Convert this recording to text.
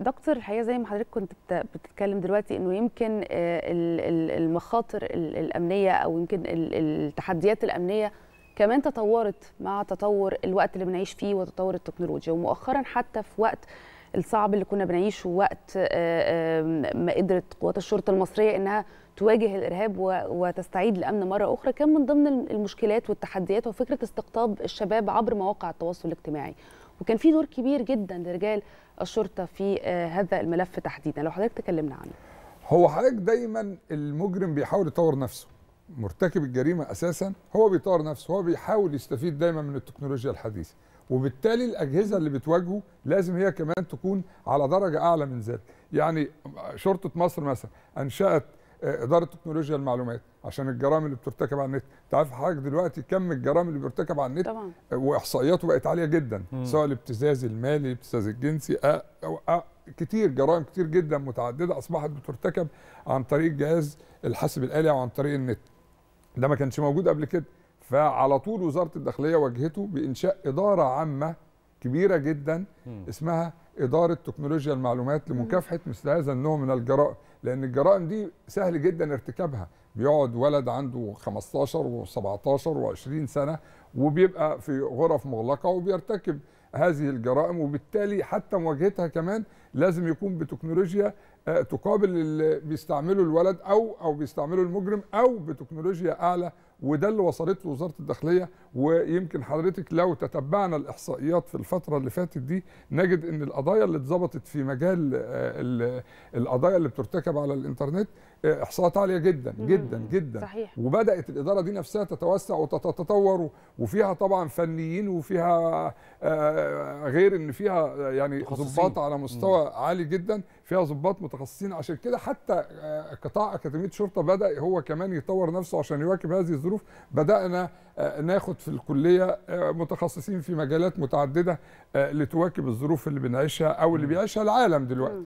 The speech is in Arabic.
دكتور الحقيقه زي ما حضرتك كنت بتتكلم دلوقتي انه يمكن آه، المخاطر الامنيه او يمكن التحديات الامنيه كمان تطورت مع تطور الوقت اللي بنعيش فيه وتطور التكنولوجيا ومؤخرا حتى في وقت الصعب اللي كنا بنعيشه وقت آه، ما قدرت قوات الشرطه المصريه انها تواجه الارهاب وتستعيد الامن مره اخرى كان من ضمن المشكلات والتحديات هو فكره استقطاب الشباب عبر مواقع التواصل الاجتماعي وكان في دور كبير جدا لرجال الشرطه في آه، هذا الملف تحديدا لو حضرتك تكلمنا عنه هو حضرتك دايما المجرم بيحاول يطور نفسه مرتكب الجريمه اساسا هو بيطور نفسه هو بيحاول يستفيد دايما من التكنولوجيا الحديثه وبالتالي الاجهزه اللي بتواجهه لازم هي كمان تكون على درجه اعلى من ذلك يعني شرطه مصر مثلا انشات آه، اداره تكنولوجيا المعلومات عشان الجرائم اللي بترتكب على النت انت عارف حضرتك دلوقتي كم الجرائم اللي بيرتكب على النت طبعا. آه، واحصائياته بقت عاليه جدا مم. سواء الابتزاز المالي الابتزاز الجنسي أه أو أه كتير جرائم كتير جدا متعدده اصبحت بترتكب عن طريق جهاز الحاسب الالي او عن طريق النت ده ما كانش موجود قبل كده فعلى طول وزاره الداخليه واجهته بانشاء اداره عامه كبيره جدا اسمها اداره تكنولوجيا المعلومات لمكافحه مثل هذا النوع من الجرائم لان الجرائم دي سهل جدا ارتكابها بيقعد ولد عنده 15 و17 و20 سنه وبيبقى في غرف مغلقه وبيرتكب هذه الجرائم وبالتالي حتى مواجهتها كمان لازم يكون بتكنولوجيا آه، تقابل اللي بيستعمله الولد او او بيستعمله المجرم او بتكنولوجيا اعلى وده اللي وصلت له وزاره الداخليه ويمكن حضرتك لو تتبعنا الاحصائيات في الفتره اللي فاتت دي نجد ان القضايا اللي اتظبطت في مجال آه، القضايا اللي بترتكب على الانترنت آه، احصاءات عاليه جدا جدا جدا صحيح. وبدات الاداره دي نفسها تتوسع وتتطور وفيها طبعا فنيين وفيها غير ان فيها يعني ضباط على مستوى عالي جدا فيها ضباط متخصصين عشان كده حتى آه، قطاع اكاديميه شرطه بدا هو كمان يطور نفسه عشان يواكب هذه الظروف بدانا آه، ناخد في الكليه آه، متخصصين في مجالات متعدده لتواكب الظروف اللي بنعيشها او اللي بيعيشها العالم دلوقتي